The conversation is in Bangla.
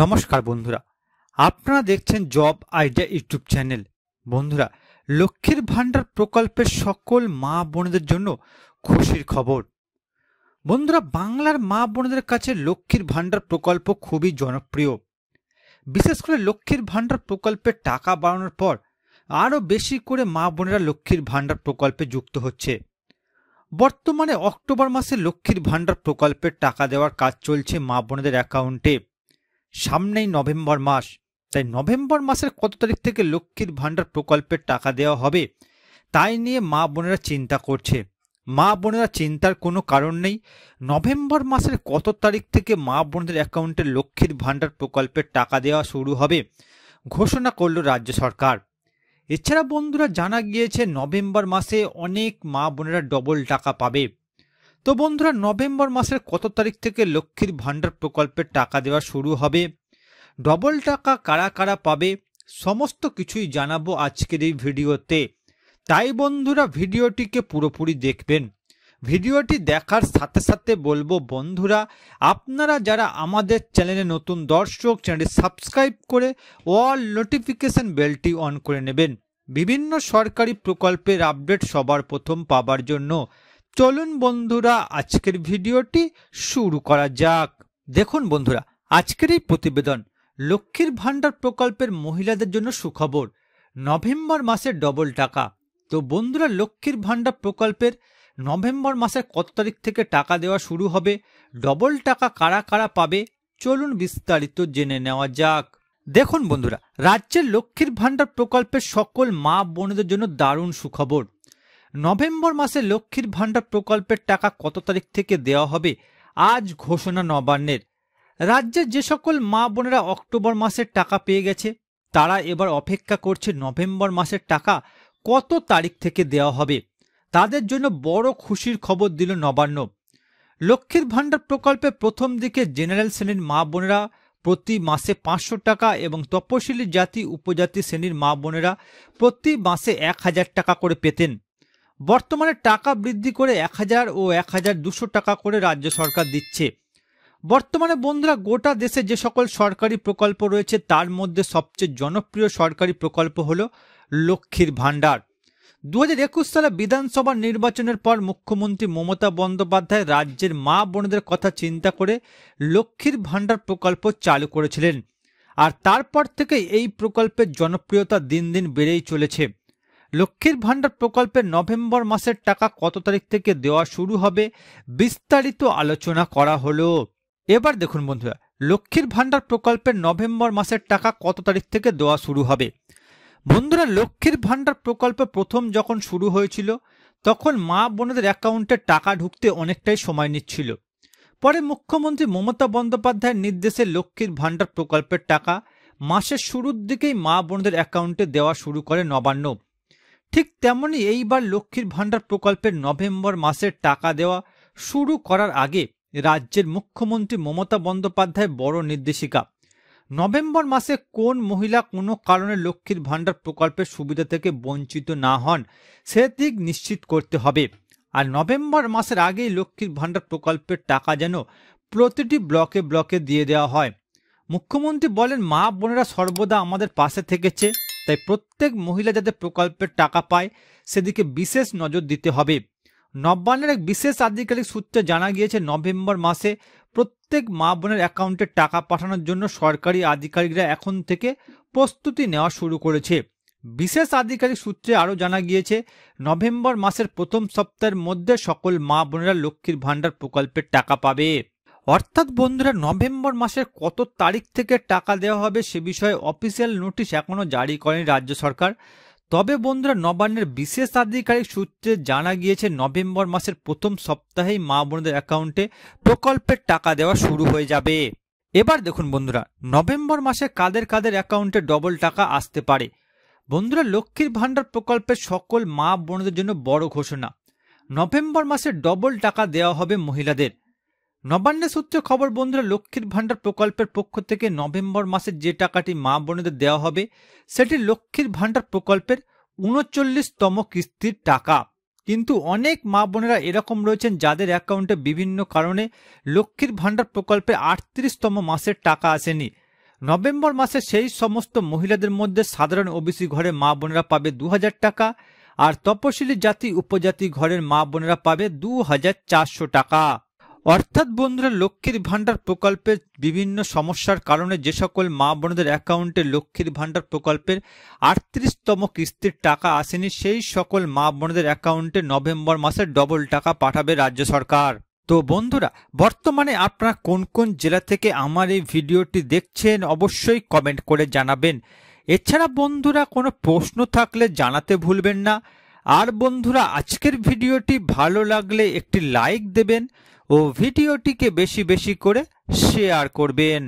নমস্কার বন্ধুরা আপনারা দেখছেন জব আইডিয়া ইউটিউব চ্যানেল বন্ধুরা লক্ষ্মীর ভাণ্ডার প্রকল্পের সকল মা বোনদের জন্য খুশির খবর বন্ধুরা বাংলার মা বোনদের কাছে লক্ষ্মীর ভাণ্ডার প্রকল্প খুবই জনপ্রিয় বিশেষ করে লক্ষ্মীর ভাণ্ডার প্রকল্পে টাকা বাড়ানোর পর আরও বেশি করে মা বোনেরা লক্ষ্মীর ভাণ্ডার প্রকল্পে যুক্ত হচ্ছে বর্তমানে অক্টোবর মাসে লক্ষ্মীর ভাণ্ডার প্রকল্পের টাকা দেওয়ার কাজ চলছে মা বোনেদের অ্যাকাউন্টে সামনেই নভেম্বর মাস তাই নভেম্বর মাসের কত তারিখ থেকে লক্ষ্মীর ভাণ্ডার প্রকল্পের টাকা দেওয়া হবে তাই নিয়ে মা বোনেরা চিন্তা করছে মা বোনেরা চিন্তার কোনো কারণ নেই নভেম্বর মাসের কত তারিখ থেকে মা বোনদের অ্যাকাউন্টে লক্ষ্মীর ভাণ্ডার প্রকল্পের টাকা দেওয়া শুরু হবে ঘোষণা করল রাজ্য সরকার এছাড়া বন্ধুরা জানা গিয়েছে নভেম্বর মাসে অনেক মা বোনেরা ডবল টাকা পাবে তো বন্ধুরা নভেম্বর মাসের কত তারিখ থেকে লক্ষ্মীর ভাণ্ডার প্রকল্পের টাকা দেওয়া শুরু হবে ডবল টাকা কারা কারা পাবে সমস্ত কিছুই জানাবো আজকের এই ভিডিওতে তাই বন্ধুরা ভিডিওটিকে পুরোপুরি দেখবেন ভিডিওটি দেখার সাথে সাথে বলবো বন্ধুরা আপনারা যারা আমাদের চ্যানেলে নতুন দর্শক চ্যানেলটি সাবস্ক্রাইব করে অল নোটিফিকেশন বেলটি অন করে নেবেন বিভিন্ন সরকারি প্রকল্পের আপডেট সবার প্রথম পাবার জন্য চলুন বন্ধুরা আজকের ভিডিওটি শুরু করা যাক দেখুন বন্ধুরা আজকের এই প্রতিবেদন লক্ষ্মীর ভাণ্ডার প্রকল্পের মহিলাদের জন্য সুখবর নভেম্বর মাসে ডবল টাকা তো বন্ধুরা লক্ষ্মীর ভাণ্ডার প্রকল্পের নভেম্বর মাসের কত তারিখ থেকে টাকা দেওয়া শুরু হবে ডবল টাকা কারা কারা পাবে চলুন বিস্তারিত জেনে নেওয়া যাক দেখুন বন্ধুরা রাজ্যের লক্ষ্মীর ভাণ্ডার প্রকল্পের সকল মা বোনদের জন্য দারুণ সুখবর নভেম্বর মাসে লক্ষ্মীর ভাণ্ডার প্রকল্পের টাকা কত তারিখ থেকে দেওয়া হবে আজ ঘোষণা নবান্নের রাজ্যের যে সকল মা বোনেরা অক্টোবর মাসের টাকা পেয়ে গেছে তারা এবার অপেক্ষা করছে নভেম্বর মাসের টাকা কত তারিখ থেকে দেওয়া হবে তাদের জন্য বড় খুশির খবর দিল নবান্ন লক্ষ্মীর ভাণ্ডার প্রকল্পে প্রথম দিকে জেনারেল শ্রেণীর মা বোনেরা প্রতি মাসে পাঁচশো টাকা এবং তপশিলি জাতি উপজাতি শ্রেণীর মা বোনেরা প্রতি মাসে এক হাজার টাকা করে পেতেন বর্তমানে টাকা বৃদ্ধি করে এক হাজার ও এক হাজার দুশো টাকা করে রাজ্য সরকার দিচ্ছে বর্তমানে বন্ধুরা গোটা দেশে যে সকল সরকারি প্রকল্প রয়েছে তার মধ্যে সবচেয়ে জনপ্রিয় সরকারি প্রকল্প হল লক্ষ্মীর ভাণ্ডার দু একুশ সালে বিধানসভা নির্বাচনের পর মুখ্যমন্ত্রী মমতা বন্দ্যোপাধ্যায় রাজ্যের মা বোনদের কথা চিন্তা করে লক্ষ্মীর ভাণ্ডার প্রকল্প চালু করেছিলেন আর তারপর থেকে এই প্রকল্পের জনপ্রিয়তা দিন দিন বেড়েই চলেছে লক্ষ্মীর ভাণ্ডার প্রকল্পের নভেম্বর মাসের টাকা কত তারিখ থেকে দেওয়া শুরু হবে বিস্তারিত আলোচনা করা হলো এবার দেখুন বন্ধুরা লক্ষ্মীর ভাণ্ডার প্রকল্পের নভেম্বর মাসের টাকা কত তারিখ থেকে দেওয়া শুরু হবে বন্ধুরা লক্ষ্মীর ভাণ্ডার প্রকল্প প্রথম যখন শুরু হয়েছিল তখন মা বোনদের অ্যাকাউন্টে টাকা ঢুকতে অনেকটাই সময় নিচ্ছিল পরে মুখ্যমন্ত্রী মমতা বন্দ্যোপাধ্যায়ের নির্দেশে লক্ষ্মীর ভাণ্ডার প্রকল্পের টাকা মাসের শুরুর দিকেই মা বোনদের অ্যাকাউন্টে দেওয়া শুরু করে নবান্ন ঠিক তেমনি এইবার লক্ষ্মীর ভাণ্ডার প্রকল্পের নভেম্বর মাসের টাকা দেওয়া শুরু করার আগে রাজ্যের মুখ্যমন্ত্রী মমতা বন্দ্যোপাধ্যায় বড় নির্দেশিকা নভেম্বর মাসে কোন মহিলা কোনো কারণে লক্ষ্মীর ভাণ্ডার প্রকল্পের সুবিধা থেকে বঞ্চিত না হন সেদিক নিশ্চিত করতে হবে আর নভেম্বর মাসের আগেই লক্ষ্মীর ভাণ্ডার প্রকল্পের টাকা যেন প্রতিটি ব্লকে ব্লকে দিয়ে দেওয়া হয় মুখ্যমন্ত্রী বলেন মা বোনেরা সর্বদা আমাদের পাশে থেকেছে তাই প্রত্যেক মহিলা যাতে প্রকল্পের টাকা পায় সেদিকে বিশেষ নজর দিতে হবে নবান্নের এক বিশেষ আধিকারিক সূত্রে জানা গিয়েছে নভেম্বর মাসে প্রত্যেক মা বোনের অ্যাকাউন্টে টাকা পাঠানোর জন্য সরকারি আধিকারিকরা এখন থেকে প্রস্তুতি নেওয়া শুরু করেছে বিশেষ আধিকারিক সূত্রে আরও জানা গিয়েছে নভেম্বর মাসের প্রথম সপ্তাহের মধ্যে সকল মা বোনেরা লক্ষ্মীর ভাণ্ডার প্রকল্পের টাকা পাবে অর্থাৎ বন্ধুরা নভেম্বর মাসের কত তারিখ থেকে টাকা দেওয়া হবে সে বিষয়ে অফিসিয়াল নোটিশ এখনও জারি করেনি রাজ্য সরকার তবে বন্ধুরা নবান্নের বিশেষ আধিকারিক সূত্রে জানা গিয়েছে নভেম্বর মাসের প্রথম সপ্তাহেই মা বোনদের অ্যাকাউন্টে প্রকল্পের টাকা দেওয়া শুরু হয়ে যাবে এবার দেখুন বন্ধুরা নভেম্বর মাসে কাদের কাদের অ্যাকাউন্টে ডবল টাকা আসতে পারে বন্ধুরা লক্ষ্মীর ভাণ্ডার প্রকল্পের সকল মা বোনদের জন্য বড় ঘোষণা নভেম্বর মাসে ডবল টাকা দেওয়া হবে মহিলাদের নবান্ন সূত্রে খবর বন্ধুরা লক্ষ্মীর ভাণ্ডার প্রকল্পের পক্ষ থেকে নভেম্বর মাসে যে টাকাটি মা বোনেদের দেওয়া হবে সেটি লক্ষ্মীর ভাণ্ডার প্রকল্পের উনচল্লিশতম কিস্তির টাকা কিন্তু অনেক মা বোনেরা এরকম রয়েছেন যাদের অ্যাকাউন্টে বিভিন্ন কারণে লক্ষ্মীর ভাণ্ডার প্রকল্পে আটত্রিশতম মাসের টাকা আসেনি নভেম্বর মাসে সেই সমস্ত মহিলাদের মধ্যে সাধারণ ওবিসি ঘরে মা বোনেরা পাবে দু টাকা আর তপশিলি জাতি উপজাতি ঘরের মা বোনেরা পাবে দু টাকা অর্থাৎ বন্ধুরা লক্ষ্মীর ভাণ্ডার প্রকল্পের বিভিন্ন সমস্যার কারণে যে সকল মা বোনদের অ্যাকাউন্টে লক্ষ্মীর ভাণ্ডার প্রকল্পের আটত্রিশতম কিস্তির টাকা আসেনি সেই সকল মা বোনদের অ্যাকাউন্টে নভেম্বর মাসে ডবল টাকা পাঠাবে রাজ্য সরকার তো বন্ধুরা বর্তমানে আপনারা কোন কোন জেলা থেকে আমার এই ভিডিওটি দেখছেন অবশ্যই কমেন্ট করে জানাবেন এছাড়া বন্ধুরা কোনো প্রশ্ন থাকলে জানাতে ভুলবেন না আর বন্ধুরা আজকের ভিডিওটি ভালো লাগলে একটি লাইক দেবেন ও ভিডিওটিকে বেশি বেশি করে শেয়ার করবেন